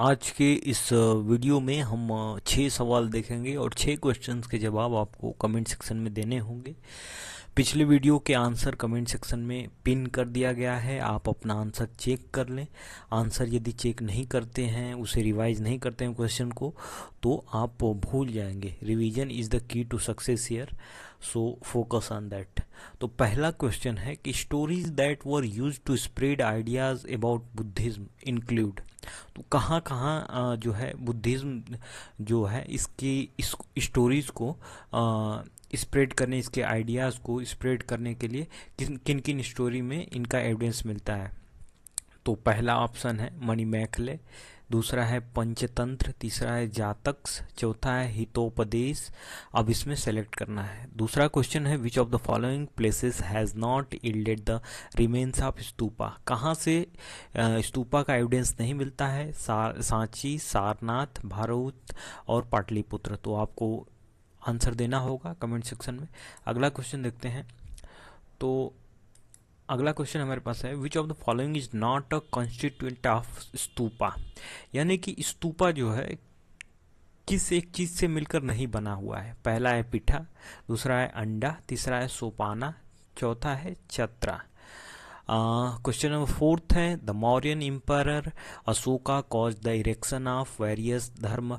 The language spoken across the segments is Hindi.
आज के इस वीडियो में हम छः सवाल देखेंगे और छः क्वेश्चंस के जवाब आपको कमेंट सेक्शन में देने होंगे पिछले वीडियो के आंसर कमेंट सेक्शन में पिन कर दिया गया है आप अपना आंसर चेक कर लें आंसर यदि चेक नहीं करते हैं उसे रिवाइज नहीं करते हैं क्वेश्चन को तो आप भूल जाएंगे revision is the key to success year so focus on that तो पहला क्वेश्चन है कि stories that were use to spread ideas about Buddhism include तो कहाँ कहाँ जो है बुद्धिज़्म जो है इसकी इस स्टोरीज़ को स्प्रेड करने इसके आइडियाज़ को स्प्रेड करने के लिए किन किन किन स्टोरी में इनका एविडेंस मिलता है तो पहला ऑप्शन है मणि मैखले दूसरा है पंचतंत्र तीसरा है जातक्स चौथा है हितोपदेश अब इसमें सेलेक्ट करना है दूसरा क्वेश्चन है which of the following places has not yielded the remains of stupa कहाँ से स्तूपा का एविडेंस नहीं मिलता है सा, सांची सारनाथ भारूत और पाटलिपुत्र तो आपको आंसर देना होगा कमेंट सेक्शन में अगला क्वेश्चन देखते हैं तो अगला क्वेश्चन हमारे पास है which of the following is not a constituent of stupa यानी कि स्तूपा जो है किस एक चीज़ से मिलकर नहीं बना हुआ है पहला है पीठा दूसरा है अंडा तीसरा है सोपाना चौथा है चतरा क्वेश्चन नंबर फोर्थ है the Mauryan empire Ashoka cause the erection of various dharma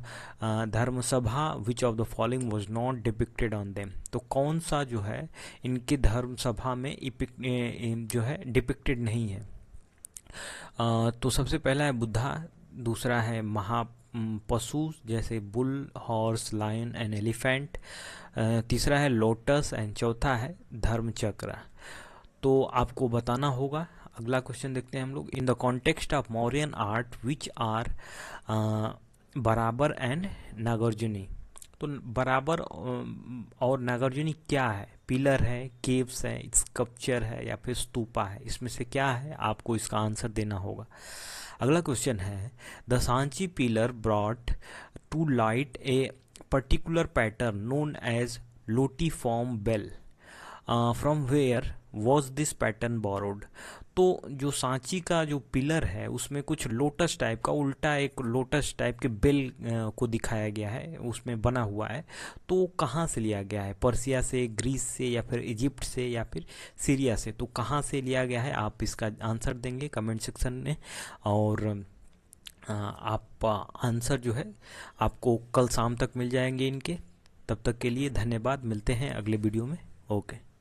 dharma sabha which of the following was not depicted on them तो कौन सा जो है इनकी धर्म सभा में जो है डिपिक्टेड नहीं है uh, तो सबसे पहला है बुद्धा दूसरा है महा पशु जैसे bull horse lion and elephant uh, तीसरा है लोटस एंड चौथा है धर्मचक्र तो आपको बताना होगा अगला क्वेश्चन देखते हैं हम लोग in the context of Mauryan art which are Barabar and Nagarjuni तो बराबर uh, और नागार्जुनी क्या है पिलर है केव्स है स्कप्चर है या फिर स्तूपा है इसमें से क्या है आपको इसका आंसर देना होगा अगला क्वेश्चन है the Sanchi pillar brought to light a particular pattern known as lotiform bell from where was this pattern borrowed तो जो सांची का जो पिलर है उसमें कुछ लोटस टाइप का उल्टा एक लोटस टाइप के बेल को दिखाया गया है उसमें बना हुआ है तो कहाँ से लिया गया है पर्सिया से ग्रीस से या फिर इजिप्ट से या फिर सीरिया से तो कहाँ से लिया गया है आप इसका आंसर देंगे कमेंट सेक्शन में और आप आंसर जो है आपको कल शाम तक मिल जाएंगे इनके तब तक के लिए धन्यवाद मिलते हैं अगले वीडियो में ओके